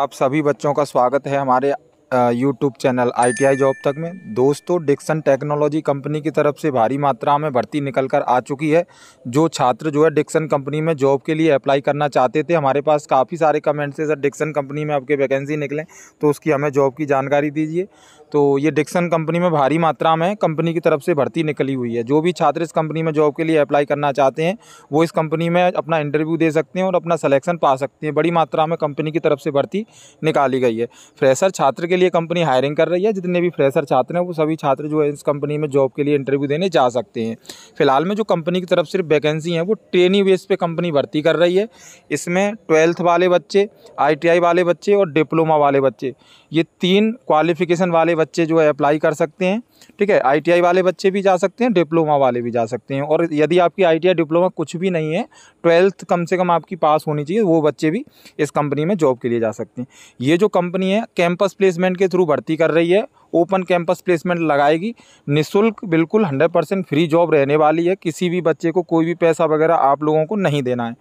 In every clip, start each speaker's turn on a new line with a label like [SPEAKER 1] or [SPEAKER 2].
[SPEAKER 1] आप सभी बच्चों का स्वागत है हमारे यूट्यूब चैनल आईटीआई जॉब तक में दोस्तों डिक्सन टेक्नोलॉजी कंपनी की तरफ से भारी मात्रा में भर्ती निकल कर आ चुकी है जो छात्र जो है डिक्सन कंपनी में जॉब के लिए अप्लाई करना चाहते थे हमारे पास काफ़ी सारे कमेंट्स है सर डिक्सन कंपनी में आपके वैकेंसी निकलें तो उसकी हमें जॉब की जानकारी दीजिए तो ये डिक्सन कंपनी में भारी मात्रा में कंपनी की तरफ से भर्ती निकली हुई है जो भी छात्र इस कंपनी में जॉब के लिए अप्लाई करना चाहते हैं वो इस कंपनी में अपना इंटरव्यू दे सकते हैं और अपना सलेक्शन पा सकते हैं बड़ी मात्रा में कंपनी की तरफ से भर्ती निकाली गई है फ्रेशर छात्र के लिए लिए कंपनी हायरिंग कर रही है जितने भी फ्रेशर छात्र हैं वो सभी छात्र जो है इस कंपनी में जॉब के लिए इंटरव्यू देने जा सकते हैं फिलहाल में जो कंपनी की तरफ सिर्फ वैकेंसी है वो ट्रेनिंग बेस पर कंपनी भर्ती कर रही है इसमें ट्वेल्थ वाले बच्चे आई वाले बच्चे और डिप्लोमा वाले बच्चे ये तीन क्वालिफिकेशन वाले बच्चे जो है अप्लाई कर सकते हैं ठीक है आईटीआई वाले बच्चे भी जा सकते हैं डिप्लोमा वाले भी जा सकते हैं और यदि आपकी आईटीआई डिप्लोमा कुछ भी नहीं है ट्वेल्थ कम से कम आपकी पास होनी चाहिए वो बच्चे भी इस कंपनी में जॉब के लिए जा सकते हैं ये जो कंपनी है कैंपस प्लेसमेंट के थ्रू भर्ती कर रही है ओपन कैंपस प्लेसमेंट लगाएगी निःशुल्क बिल्कुल हंड्रेड परसेंट फ्री जॉब रहने वाली है किसी भी बच्चे को कोई भी पैसा वगैरह आप लोगों को नहीं देना है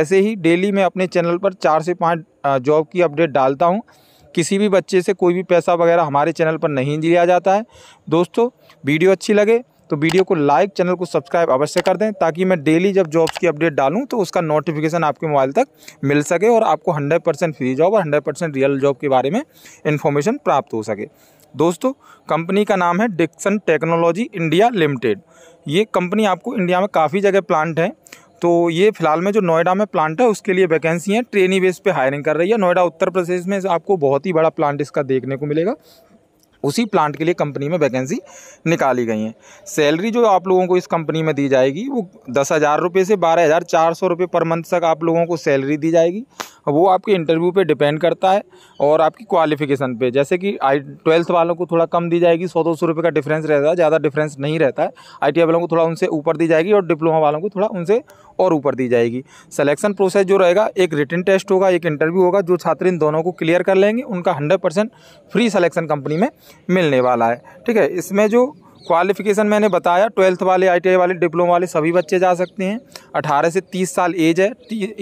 [SPEAKER 1] ऐसे ही डेली मैं अपने चैनल पर चार से पाँच जॉब की अपडेट डालता हूँ किसी भी बच्चे से कोई भी पैसा वगैरह हमारे चैनल पर नहीं लिया जाता है दोस्तों वीडियो अच्छी लगे तो वीडियो को लाइक चैनल को सब्सक्राइब अवश्य कर दें ताकि मैं डेली जब जॉब्स की अपडेट डालूं तो उसका नोटिफिकेशन आपके मोबाइल तक मिल सके और आपको 100 परसेंट फ्री जॉब और 100 परसेंट रियल जॉब के बारे में इन्फॉर्मेशन प्राप्त हो सके दोस्तों कंपनी का नाम है डिक्सन टेक्नोलॉजी इंडिया लिमिटेड ये कंपनी आपको इंडिया में काफ़ी जगह प्लांट हैं तो ये फिलहाल में जो नोएडा में प्लांट है उसके लिए वैकेंसी है ट्रेनी बेस पे हायरिंग कर रही है नोएडा उत्तर प्रदेश में आपको बहुत ही बड़ा प्लांट इसका देखने को मिलेगा उसी प्लांट के लिए कंपनी में वैकेंसी निकाली गई है सैलरी जो आप लोगों को इस कंपनी में दी जाएगी वो दस हज़ार रुपये से बारह हज़ार चार सौ रुपये पर मंथ तक आप लोगों को सैलरी दी जाएगी वो आपके इंटरव्यू पे डिपेंड करता है और आपकी क्वालिफिकेशन पे जैसे कि आई ट्वेल्थ वालों को थोड़ा कम दी जाएगी सौ दो सौ रुपये का डिफरेंस रहता है ज़्यादा डिफरेंस नहीं रहता है आई वालों को थोड़ा उनसे ऊपर दी जाएगी और डिप्लोमा वालों को थोड़ा उनसे और ऊपर दी जाएगी सलेक्शन प्रोसेस जो रहेगा एक रिटर्न टेस्ट होगा एक इंटरव्यू होगा जो छात्र इन दोनों को क्लियर कर लेंगे उनका हंड्रेड फ्री सलेक्शन कंपनी में मिलने वाला है ठीक है इसमें जो क्वालिफिकेशन मैंने बताया ट्वेल्थ वाले आईटीआई वाले डिप्लोमा वाले सभी बच्चे जा सकते हैं 18 से 30 साल एज है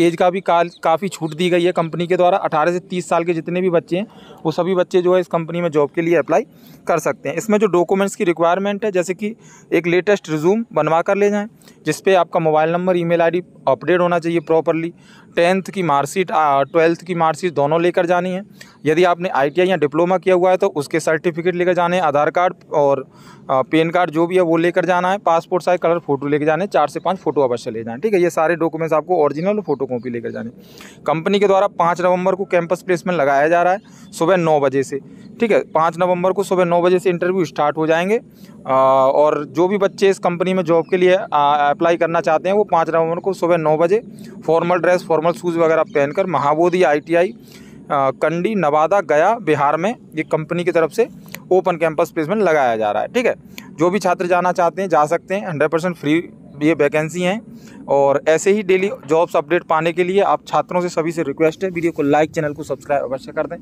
[SPEAKER 1] एज का भी का, काफ़ी छूट दी गई है कंपनी के द्वारा 18 से 30 साल के जितने भी बच्चे हैं वो सभी बच्चे जो है इस कंपनी में जॉब के लिए अप्लाई कर सकते हैं इसमें जो डॉक्यूमेंट्स की रिक्वायरमेंट है जैसे कि एक लेटेस्ट रिज्यूम बनवा कर ले जाएँ जिसपे आपका mobile number email update होना चाहिए प्रॉपरली टेंथ की मार्कशीट ट्वेल्थ की मार्कशीट दोनों लेकर जानी है यदि आपने आईटीआई या डिप्लोमा किया हुआ है तो उसके सर्टिफिकेट लेकर जाने हैं आधार कार्ड और पेन कार्ड जो भी है वो लेकर जाना है पासपोर्ट साइज कलर फोटो लेकर जाने चार से पाँच फोटो अवश्य ले जाए ठीक है ये सारे डॉक्यूमेंट्स आपको ओरिजिनल और फोटो कॉपी लेकर जाने कंपनी के द्वारा पाँच नवंबर को कैंपस प्लेसमेंट लगाया जा रहा है सुबह नौ बजे से ठीक है पाँच नवंबर को सुबह नौ बजे से इंटरव्यू स्टार्ट हो जाएंगे और जो भी बच्चे इस कंपनी में जॉब के लिए अप्लाई करना चाहते हैं वो पाँच नवंबर को सुबह नौ बजे फॉर्मल ड्रेस फॉर्मल शूज़ वगैरह पहनकर महाबोधि आईटीआई कंडी नवादा गया बिहार में ये कंपनी की तरफ से ओपन कैंपस प्लेसमेंट लगाया जा रहा है ठीक है जो भी छात्र जाना चाहते हैं जा सकते हैं हंड्रेड परसेंट फ्री ये वैकेंसी हैं और ऐसे ही डेली जॉब्स अपडेट पाने के लिए आप छात्रों से सभी से रिक्वेस्ट है वीडियो को लाइक चैनल को सब्सक्राइब अवश्य कर दें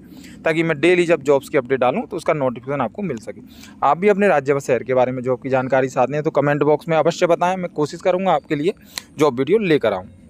[SPEAKER 1] ताकि मैं डेली जब जॉब्स की अपडेट डालूँ तो उसका नोटिफिकेशन आपको मिल सके आप भी अपने राज्य व शहर के बारे में जॉब की जानकारी साधने तो कमेंट बॉक्स में अवश्य बताएँ मैं कोशिश करूँगा आपके लिए जॉब वीडियो लेकर आऊँ